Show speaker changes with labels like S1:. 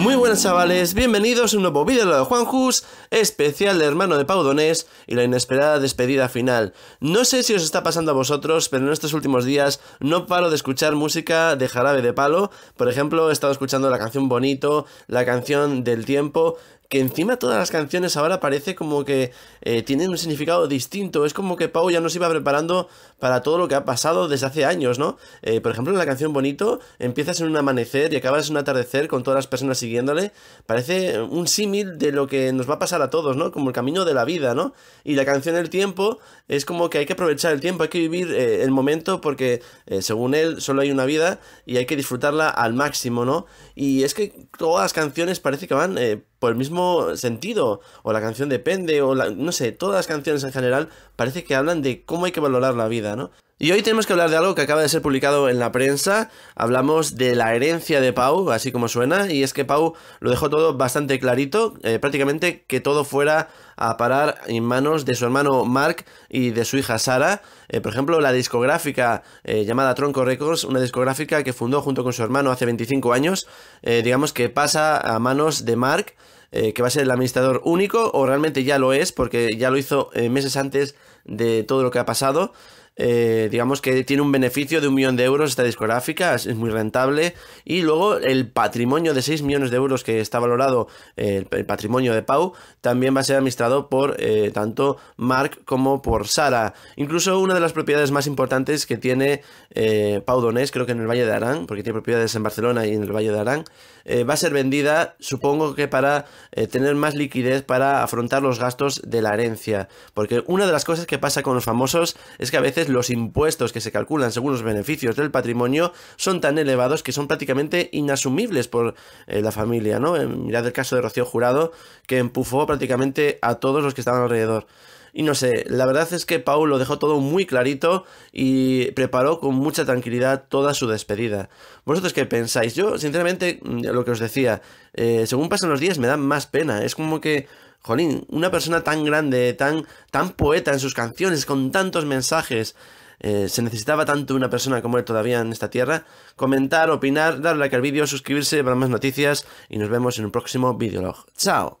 S1: Muy buenas chavales, bienvenidos a un nuevo vídeo de, de Juan Jus, especial de hermano de Pau y la inesperada despedida final. No sé si os está pasando a vosotros, pero en estos últimos días no paro de escuchar música de jarabe de palo. Por ejemplo, he estado escuchando la canción Bonito, la canción del tiempo, que encima todas las canciones ahora parece como que eh, tienen un significado distinto. Es como que Pau ya nos iba preparando para todo lo que ha pasado desde hace años, ¿no? Eh, por ejemplo, en la canción Bonito empiezas en un amanecer y acabas en un atardecer con todas las personas siguiéndole. Parece un símil de lo que nos va a pasar a todos, ¿no? Como el camino de la vida, ¿no? Y la canción El tiempo es como que hay que aprovechar el tiempo, hay que vivir eh, el momento porque según él solo hay una vida y hay que disfrutarla al máximo, ¿no? Y es que todas las canciones parece que van por el mismo sentido. O la canción Depende, o no sé, todas las canciones en general parece que hablan de cómo hay que valorar la vida, ¿no? Y hoy tenemos que hablar de algo que acaba de ser publicado en la prensa. Hablamos de la herencia de Pau, así como suena, y es que Pau lo dejó todo bastante clarito, eh, prácticamente que todo fuera a parar en manos de su hermano Mark y de su hija Sara. Eh, por ejemplo, la discográfica eh, llamada Tronco Records, una discográfica que fundó junto con su hermano hace 25 años, digamos que pasa a manos de Mark. Eh, que va a ser el administrador único, o realmente ya lo es, porque ya lo hizo eh, meses antes de todo lo que ha pasado. Eh, digamos que tiene un beneficio de un millón de euros esta discográfica, es, muy rentable. Y luego el patrimonio de 6 millones de euros que está valorado, eh, el, patrimonio de Pau, también va a ser administrado por eh, tanto Mark como por Sara. Incluso una de las propiedades más importantes que tiene Pau Donés, creo que en el Valle de Arán, porque tiene propiedades en Barcelona y en el Valle de Arán, va a ser vendida, supongo que para tener más liquidez para afrontar los gastos de la herencia. Porque una de las cosas que pasa con los famosos es que a veces los impuestos que se calculan según los beneficios del patrimonio son tan elevados que son prácticamente inasumibles por eh, la familia, ¿no? Eh, mirad el caso de Rocío Jurado, que empufó prácticamente a todos los que estaban alrededor. Y no sé, la verdad es que Paul lo dejó todo muy clarito y preparó con mucha tranquilidad toda su despedida. ¿Vosotros qué pensáis? Yo, sinceramente, mm, lo que os decía, eh, según pasan los días me da más pena. Es como que jolín, una persona tan grande, tan, tan poeta en sus canciones, con tantos mensajes, eh, se necesitaba tanto una persona como él todavía en esta tierra. Comentar, opinar, darle like al vídeo, suscribirse para más noticias y nos vemos en un próximo videolog. ¡Chao!